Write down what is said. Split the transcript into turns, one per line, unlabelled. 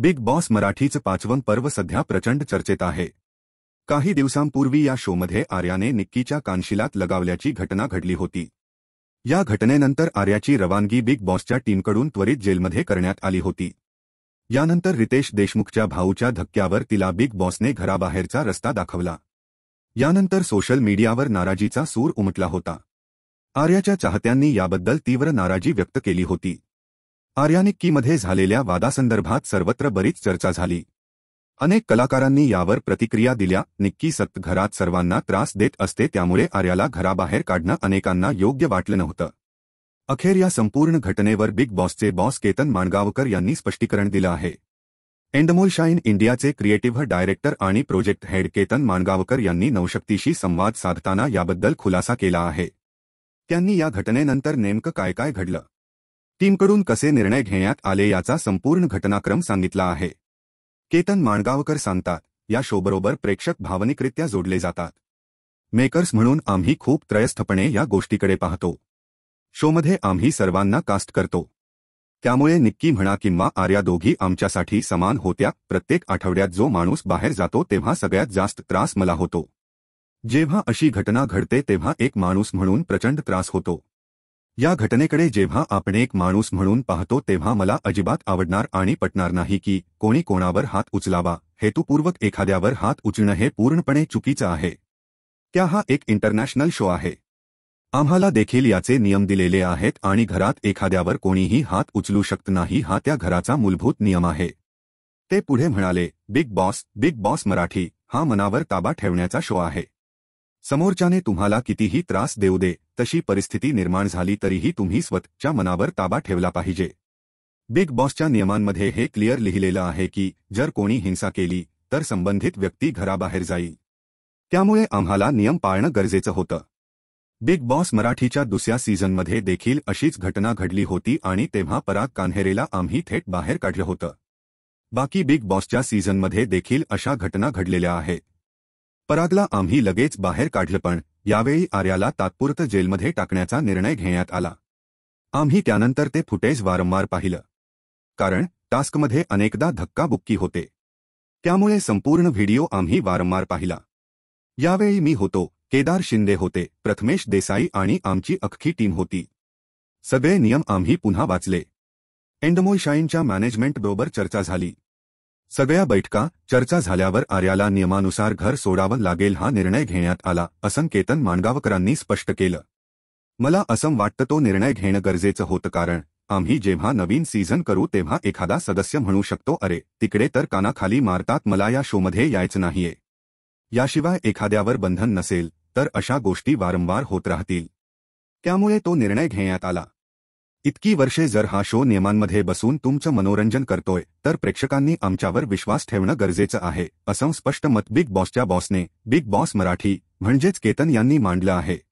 big boss मराठीचं पाचवं पर्व सध्या प्रचंड चर्चेत आहे काही दिवसांपूर्वी या शोमध्ये आर्याने निक्कीच्या कानशिलात लगावल्याची घटना घडली होती या घटनेनंतर आर्याची रवानगी बिग बॉसच्या टीमकडून त्वरित जेलमध्ये करण्यात आली होती यानंतर रितेश देशमुखच्या भाऊच्या धक्क्यावर तिला बिग बॉसने घराबाहेरचा रस्ता दाखवला यानंतर सोशल मीडियावर नाराजीचा सूर उमटला होता आर्याच्या चाहत्यांनी याबद्दल तीव्र नाराजी व्यक्त केली होती आर्यानिक्कीमध्ये झालेल्या वादासंदर्भात सर्वत्र बरीच चर्चा झाली अनेक कलाकारांनी यावर प्रतिक्रिया दिल्या निक्की सत घरात सर्वांना त्रास देत असते त्यामुळे आर्याला घराबाहेर काढणं अनेकांना योग्य वाटलं नव्हतं अखेर या संपूर्ण घटनेवर बिग बॉसचे बॉस केतन माणगावकर यांनी स्पष्टीकरण दिलं आहे एंडमोल शाईन इंडियाचे क्रिएटिव्ह डायरेक्टर आणि प्रोजेक्ट हेड केतन माणगावकर यांनी नवशक्तीशी संवाद साधताना याबद्दल खुलासा केला आहे त्यांनी या घटनेनंतर नेमकं काय काय घडलं टीमकडून कसे निर्णय घेण्यात आले याचा संपूर्ण घटनाक्रम सांगितला आहे केतन माणगावकर सांगतात या शोबरोबर प्रेक्षक भावनिकरित्या जोडले जातात मेकर्स म्हणून आम्ही खूप त्रयस्थपणे या गोष्टीकडे पाहतो शोमध्ये आम्ही सर्वांना कास्ट करतो त्यामुळे निक्की म्हणा किंवा आर्या दोघी आमच्यासाठी समान होत्या प्रत्येक आठवड्यात जो माणूस बाहेर जातो तेव्हा सगळ्यात जास्त त्रास मला होतो जेव्हा अशी घटना घडते तेव्हा एक माणूस म्हणून प्रचंड त्रास होतो या घटनेकडे जेव्हा आपण एक माणूस म्हणून पाहतो तेव्हा मला अजिबात आवडणार आणि पटणार नाही की कोणी कोणावर हात उचलावा हेतुपूर्वक एखाद्यावर हात उचलणं हे पूर्णपणे चुकीचं आहे त्या हा एक इंटरनॅशनल शो आहे आम्हाला देखील याचे नियम दिलेले आहेत आणि घरात एखाद्यावर कोणीही हात उचलू शकत नाही हा त्या घराचा मूलभूत नियम आहे ते पुढे म्हणाले big boss big boss Marathi हा मनावर ताबा ठेवण्याचा शो आहे समोरच्याने तुम्हाला कितीही त्रास देऊ दे तशी परिस्थिती निर्माण झाली तरीही तुम्ही स्वतःच्या मनावर ताबा ठेवला पाहिजे बिग बॉसच्या नियमांमध्ये हे क्लिअर लिहिलेलं आहे की जर कोणी हिंसा केली तर संबंधित व्यक्ती घराबाहेर जाईल त्यामुळे आम्हाला नियम पाळणं गरजेचं होतं बिग बॉस मराठीच्या दुसऱ्या सीझनमध्ये देखील अशीच घटना घडली होती आणि तेव्हा पराग कान्हेरेला आम्ही थेट बाहेर काढलं होतं बाकी बिग बॉसच्या सीझनमध्ये देखील अशा घटना घडलेल्या आहेत परागला आम्ही लगेच बाहेर काढलं पण यावेळी आर्याला तात्पुरतं जेलमध्ये टाकण्याचा निर्णय घेण्यात आला आम्ही त्यानंतर ते फुटेज वारंवार पाहिलं कारण टास्कमध्ये अनेकदा धक्काबुक्की होते त्यामुळे संपूर्ण व्हिडिओ आम्ही वारंवार पाहिला यावेळी मी होतो केदार शिंदे होते प्रथमेश देसाई आणि आमची अख्खी टीम होती सगळे नियम आम्ही पुन्हा वाचले एंडमोल मॅनेजमेंटबरोबर चर्चा झाली सगळ्या बैठका चर्चा झाल्यावर आर्याला नियमानुसार घर सोडावं लागेल हा निर्णय घेण्यात आला असं केतन माणगावकरांनी स्पष्ट केलं मला असं वाटतं तो निर्णय घेणं गरजेचं होतं कारण आम्ही जेव्हा नवीन सीझन करू तेव्हा एखादा सदस्य म्हणू शकतो अरे तिकडे तर कानाखाली मारतात मला या शोमध्ये यायचं नाहीये याशिवाय एखाद्यावर बंधन नसेल तर अशा गोष्टी वारंवार होत राहतील त्यामुळे तो निर्णय घेण्यात आला इतकी वर्षे जर हा शो नियमांमध्ये बसून तुमचं मनोरंजन करतोय तर प्रेक्षकांनी आमच्यावर विश्वास ठेवणं गरजेचं आहे असं स्पष्ट मत बिग बॉसच्या बॉसने बिग बॉस मराठी म्हणजेच केतन यांनी मांडलं आहे